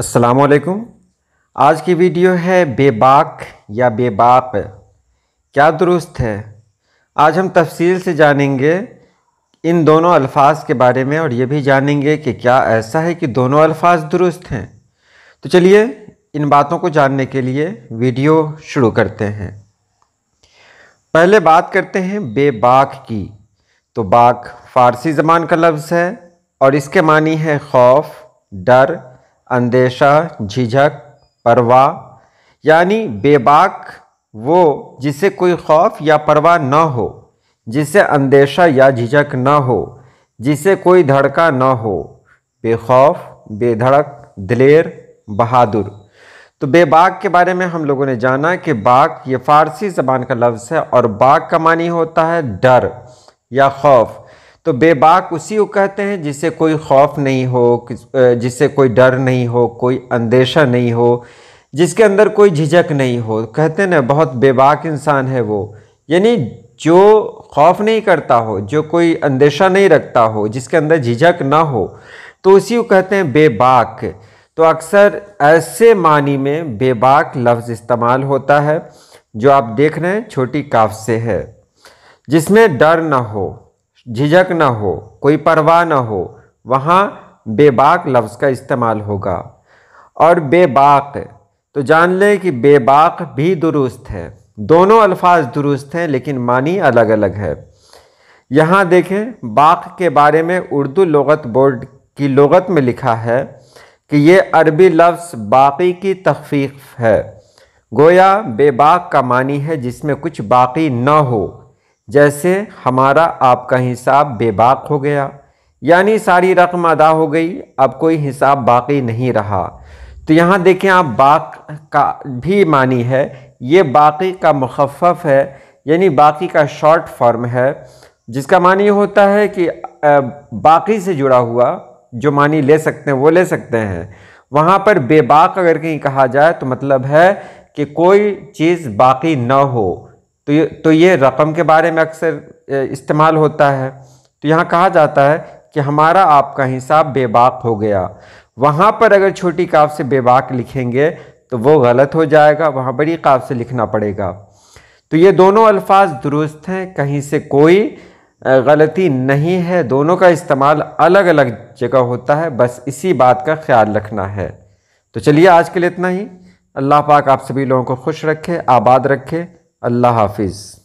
असलकुम आज की वीडियो है बेबाक या बेबाप क्या दुरुस्त है आज हम तफसील से जानेंगे इन दोनों अल्फाज के बारे में और ये भी जानेंगे कि क्या ऐसा है कि दोनों अल्फाज दुरुस्त हैं तो चलिए इन बातों को जानने के लिए वीडियो शुरू करते हैं पहले बात करते हैं बेबाक की तो बाक फ़ारसी ज़बान का लफ्ज़ है और इसके मानी है खौफ डर अंदेशा झिझक परवा यानी बेबाक वो जिसे कोई खौफ या परवाह न हो जिसे अंदेशा या झिझक न हो जिसे कोई धड़का न हो बेखौफ बेधड़क दिलेर बहादुर तो बेबाक के बारे में हम लोगों ने जाना कि बाक ये फ़ारसी ज़बान का लफ्ज़ है और बाक का मानी होता है डर या खौफ तो बेबाक उसी को कहते हैं जिसे कोई खौफ नहीं हो जिससे कोई डर नहीं हो कोई अंदेशा नहीं हो जिसके अंदर कोई झिझक नहीं हो कहते हैं ना बहुत बेबाक इंसान है वो यानी जो खौफ नहीं करता हो जो कोई अंदेशा नहीं रखता हो जिसके अंदर झिझक ना हो तो उसी को कहते हैं बेबाक तो अक्सर ऐसे मानी में बेबाक लफ्ज़ इस्तेमाल होता है जो आप देख रहे हैं छोटी काफ से है जिसमें डर ना हो झिझक ना हो कोई परवाह ना हो वहाँ बेबाक लफ्ज़ का इस्तेमाल होगा और बेबाक तो जान लें कि बेबाक भी दुरुस्त है दोनों अल्फाज दुरुस्त हैं लेकिन मानी अलग अलग है यहाँ देखें बाक के बारे में उर्दू लगत बोर्ड की लगत में लिखा है कि ये अरबी लफ्ज़ बाकी की तखफीफ है गोया बेबाक का मानी है जिसमें कुछ बाकी न हो जैसे हमारा आपका हिसाब बेबाक हो गया यानी सारी रकम अदा हो गई अब कोई हिसाब बाकी नहीं रहा तो यहाँ देखें आप बाक का भी मानी है ये बाकी का मुखफ़ है यानी बाकी का शॉर्ट फॉर्म है जिसका मानी होता है कि बाकी से जुड़ा हुआ जो मानी ले सकते हैं वो ले सकते हैं वहाँ पर बेबाक अगर कहीं कहा जाए तो मतलब है कि कोई चीज़ बाकी ना हो तो ये तो ये रकम के बारे में अक्सर इस्तेमाल होता है तो यहाँ कहा जाता है कि हमारा आपका हिसाब बेबाक हो गया वहाँ पर अगर छोटी काफ से बेबाक लिखेंगे तो वो गलत हो जाएगा वहाँ बड़ी काफ से लिखना पड़ेगा तो ये दोनों अल्फाज दुरुस्त हैं कहीं से कोई गलती नहीं है दोनों का इस्तेमाल अलग अलग जगह होता है बस इसी बात का ख्याल रखना है तो चलिए आज के लिए इतना ही अल्लाह पाक आप सभी लोगों को खुश रखे आबाद रखे الله حافظ